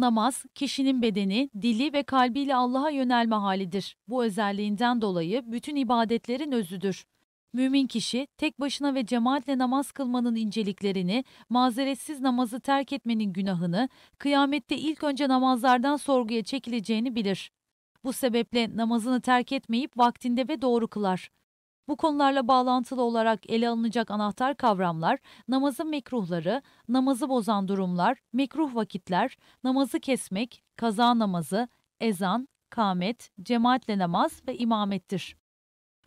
Namaz, kişinin bedeni, dili ve kalbiyle Allah'a yönelme halidir. Bu özelliğinden dolayı bütün ibadetlerin özüdür. Mümin kişi tek başına ve cemaatle namaz kılmanın inceliklerini, mazeretsiz namazı terk etmenin günahını, kıyamette ilk önce namazlardan sorguya çekileceğini bilir. Bu sebeple namazını terk etmeyip vaktinde ve doğru kılar. Bu konularla bağlantılı olarak ele alınacak anahtar kavramlar namazın mekruhları, namazı bozan durumlar, mekruh vakitler, namazı kesmek, kaza namazı, ezan, kamet, cemaatle namaz ve imamettir.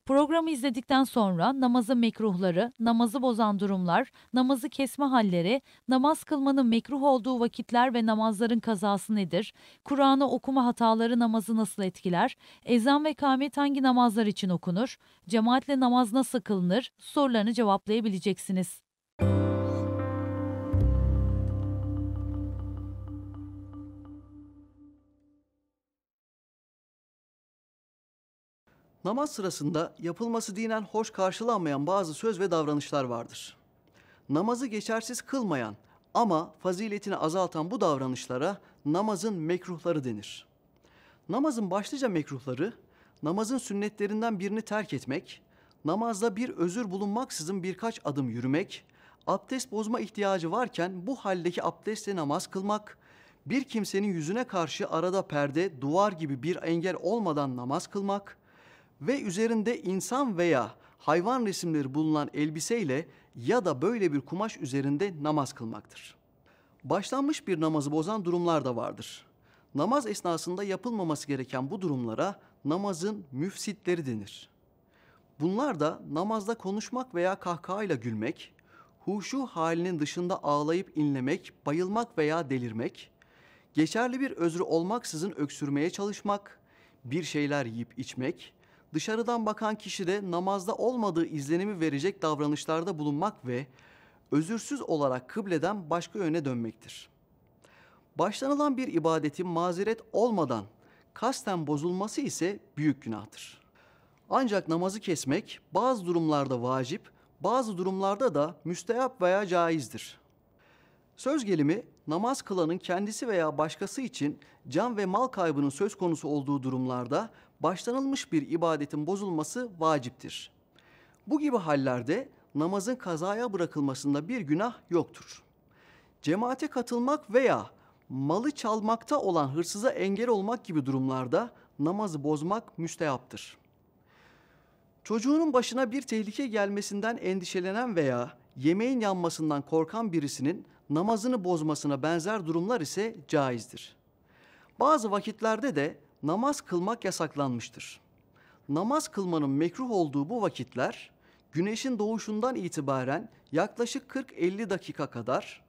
Programı izledikten sonra namazı mekruhları, namazı bozan durumlar, namazı kesme halleri, namaz kılmanın mekruh olduğu vakitler ve namazların kazası nedir? Kur'an'ı okuma hataları namazı nasıl etkiler? Ezan ve ikamet hangi namazlar için okunur? Cemaatle namaz nasıl kılınır? Sorularını cevaplayabileceksiniz. Namaz sırasında yapılması dinen hoş karşılanmayan bazı söz ve davranışlar vardır. Namazı geçersiz kılmayan ama faziletini azaltan bu davranışlara namazın mekruhları denir. Namazın başlıca mekruhları namazın sünnetlerinden birini terk etmek, namazda bir özür bulunmaksızın birkaç adım yürümek, abdest bozma ihtiyacı varken bu haldeki abdestle namaz kılmak, bir kimsenin yüzüne karşı arada perde, duvar gibi bir engel olmadan namaz kılmak, ve üzerinde insan veya hayvan resimleri bulunan elbiseyle ya da böyle bir kumaş üzerinde namaz kılmaktır. Başlanmış bir namazı bozan durumlar da vardır. Namaz esnasında yapılmaması gereken bu durumlara namazın müfsitleri denir. Bunlar da namazda konuşmak veya kahkahayla gülmek, huşu halinin dışında ağlayıp inlemek, bayılmak veya delirmek, geçerli bir özrü olmaksızın öksürmeye çalışmak, bir şeyler yiyip içmek, dışarıdan bakan kişi de namazda olmadığı izlenimi verecek davranışlarda bulunmak ve özürsüz olarak kıbleden başka yöne dönmektir. Başlanılan bir ibadetin mazeret olmadan kasten bozulması ise büyük günahtır. Ancak namazı kesmek bazı durumlarda vacip, bazı durumlarda da müstehap veya caizdir. Söz gelimi namaz kılanın kendisi veya başkası için can ve mal kaybının söz konusu olduğu durumlarda başlanılmış bir ibadetin bozulması vaciptir. Bu gibi hallerde namazın kazaya bırakılmasında bir günah yoktur. Cemaate katılmak veya malı çalmakta olan hırsıza engel olmak gibi durumlarda namazı bozmak müstehaptır. Çocuğunun başına bir tehlike gelmesinden endişelenen veya yemeğin yanmasından korkan birisinin namazını bozmasına benzer durumlar ise caizdir. Bazı vakitlerde de namaz kılmak yasaklanmıştır. Namaz kılmanın mekruh olduğu bu vakitler güneşin doğuşundan itibaren yaklaşık 40-50 dakika kadar,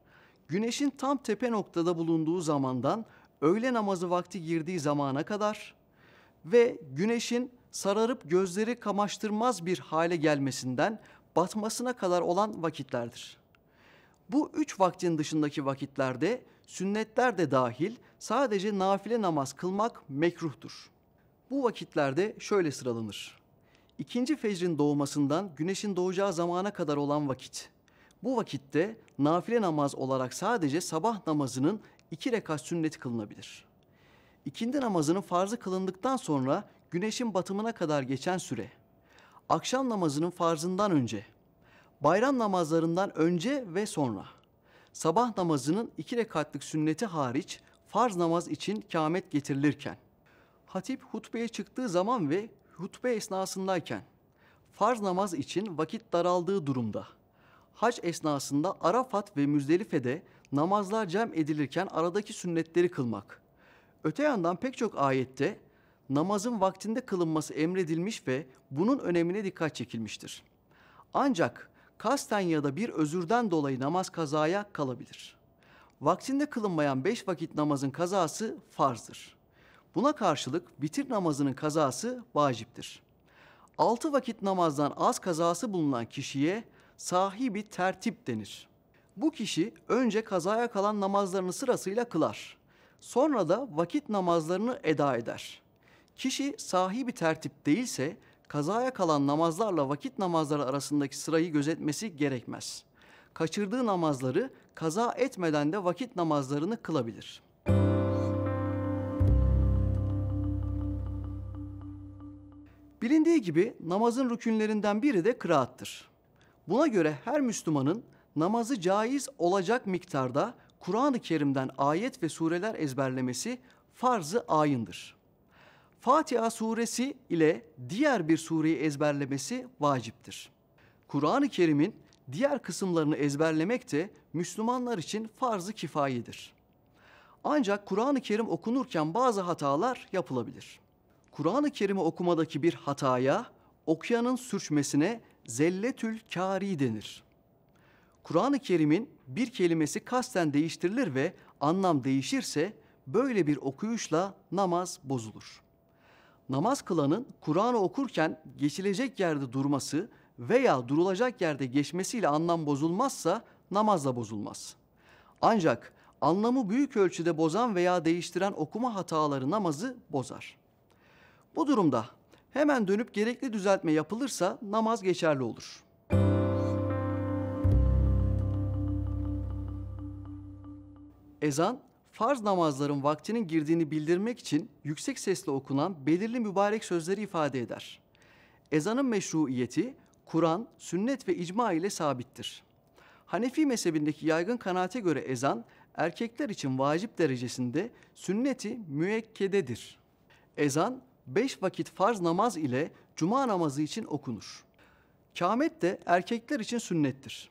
güneşin tam tepe noktada bulunduğu zamandan öğle namazı vakti girdiği zamana kadar ve güneşin sararıp gözleri kamaştırmaz bir hale gelmesinden batmasına kadar olan vakitlerdir. Bu üç vaktin dışındaki vakitlerde sünnetler de dahil sadece nafile namaz kılmak mekruhtur. Bu vakitlerde şöyle sıralanır. İkinci fecrin doğmasından güneşin doğacağı zamana kadar olan vakit. Bu vakitte nafile namaz olarak sadece sabah namazının iki rekat sünneti kılınabilir. İkindi namazının farzı kılındıktan sonra güneşin batımına kadar geçen süre, akşam namazının farzından önce, bayram namazlarından önce ve sonra.'' sabah namazının iki rekatlık sünneti hariç farz namaz için kâmet getirilirken, hatip hutbeye çıktığı zaman ve hutbe esnasındayken, farz namaz için vakit daraldığı durumda, hac esnasında Arafat ve Müzdelife'de namazlar cem edilirken aradaki sünnetleri kılmak. Öte yandan pek çok ayette namazın vaktinde kılınması emredilmiş ve bunun önemine dikkat çekilmiştir. Ancak kasten ya da bir özürden dolayı namaz kazaya kalabilir. Vaktinde kılınmayan beş vakit namazın kazası farzdır. Buna karşılık bitir namazının kazası vaciptir. Altı vakit namazdan az kazası bulunan kişiye sahibi tertip denir. Bu kişi önce kazaya kalan namazlarını sırasıyla kılar. Sonra da vakit namazlarını eda eder. Kişi sahibi tertip değilse kazaya kalan namazlarla vakit namazları arasındaki sırayı gözetmesi gerekmez. Kaçırdığı namazları kaza etmeden de vakit namazlarını kılabilir. Bilindiği gibi namazın rükünlerinden biri de kıraattır. Buna göre her Müslümanın namazı caiz olacak miktarda Kur'an-ı Kerim'den ayet ve sureler ezberlemesi farz-ı ayındır. Fatiha suresi ile diğer bir sureyi ezberlemesi vaciptir. Kur'an-ı Kerim'in diğer kısımlarını ezberlemek de Müslümanlar için farz-ı kifayedir. Ancak Kur'an-ı Kerim okunurken bazı hatalar yapılabilir. Kur'an-ı Kerim'i okumadaki bir hataya okyanın sürçmesine zelletül kari denir. Kur'an-ı Kerim'in bir kelimesi kasten değiştirilir ve anlam değişirse böyle bir okuyuşla namaz bozulur namaz kılanın Kur'an'ı okurken geçilecek yerde durması veya durulacak yerde geçmesiyle anlam bozulmazsa namaz da bozulmaz. Ancak anlamı büyük ölçüde bozan veya değiştiren okuma hataları namazı bozar. Bu durumda hemen dönüp gerekli düzeltme yapılırsa namaz geçerli olur. Ezan farz namazların vaktinin girdiğini bildirmek için yüksek sesle okunan belirli mübarek sözleri ifade eder. Ezanın meşruiyeti Kur'an, sünnet ve icma ile sabittir. Hanefi mezhebindeki yaygın kanaate göre ezan erkekler için vacip derecesinde sünneti müekkededir. Ezan beş vakit farz namaz ile cuma namazı için okunur. Kâmet de erkekler için sünnettir.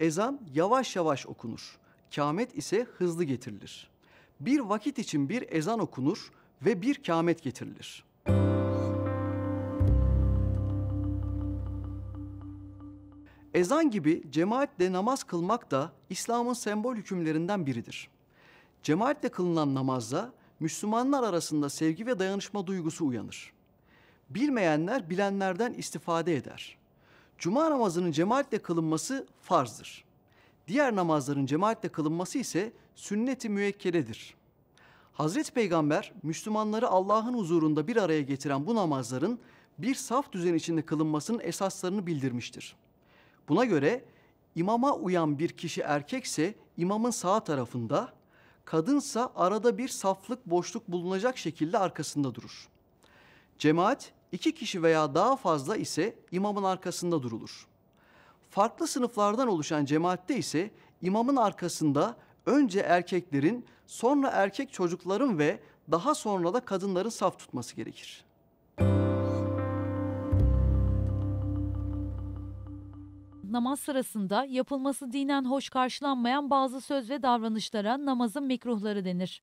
Ezan yavaş yavaş okunur kâmet ise hızlı getirilir. Bir vakit için bir ezan okunur ve bir kâmet getirilir. Ezan gibi cemaatle namaz kılmak da İslam'ın sembol hükümlerinden biridir. Cemaatle kılınan namazda Müslümanlar arasında sevgi ve dayanışma duygusu uyanır. Bilmeyenler bilenlerden istifade eder. Cuma namazının cemaatle kılınması farzdır. Diğer namazların cemaatle kılınması ise sünnet-i müekkeledir. Hazreti Peygamber Müslümanları Allah'ın huzurunda bir araya getiren bu namazların bir saf düzen içinde kılınmasının esaslarını bildirmiştir. Buna göre imama uyan bir kişi erkekse imamın sağ tarafında, kadınsa arada bir saflık boşluk bulunacak şekilde arkasında durur. Cemaat iki kişi veya daha fazla ise imamın arkasında durulur.'' Farklı sınıflardan oluşan cemaatte ise imamın arkasında önce erkeklerin, sonra erkek çocukların ve daha sonra da kadınların saf tutması gerekir. Namaz sırasında yapılması dinen hoş karşılanmayan bazı söz ve davranışlara namazın mikruhları denir.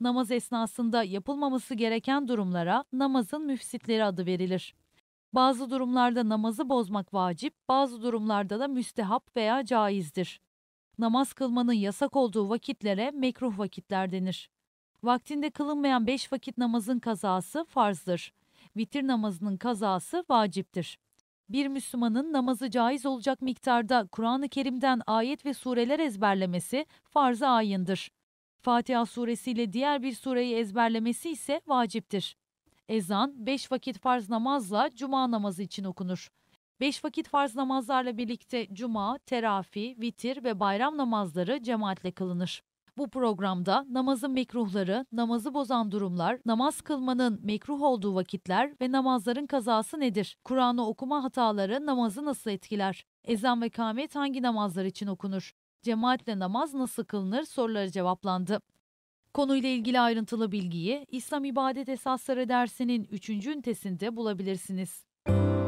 Namaz esnasında yapılmaması gereken durumlara namazın müfsitleri adı verilir. Bazı durumlarda namazı bozmak vacip, bazı durumlarda da müstehap veya caizdir. Namaz kılmanın yasak olduğu vakitlere mekruh vakitler denir. Vaktinde kılınmayan beş vakit namazın kazası farzdır. Vitir namazının kazası vaciptir. Bir Müslümanın namazı caiz olacak miktarda Kur'an-ı Kerim'den ayet ve sureler ezberlemesi farz-ı ayındır. Fatiha suresiyle diğer bir sureyi ezberlemesi ise vaciptir. Ezan beş vakit farz namazla cuma namazı için okunur. Beş vakit farz namazlarla birlikte cuma, terafi, vitir ve bayram namazları cemaatle kılınır. Bu programda namazın mekruhları, namazı bozan durumlar, namaz kılmanın mekruh olduğu vakitler ve namazların kazası nedir? Kur'an'ı okuma hataları namazı nasıl etkiler? Ezan ve kamet hangi namazlar için okunur? Cemaatle namaz nasıl kılınır soruları cevaplandı. Konuyla ilgili ayrıntılı bilgiyi İslam İbadet Esasları dersinin 3. ünitesinde bulabilirsiniz.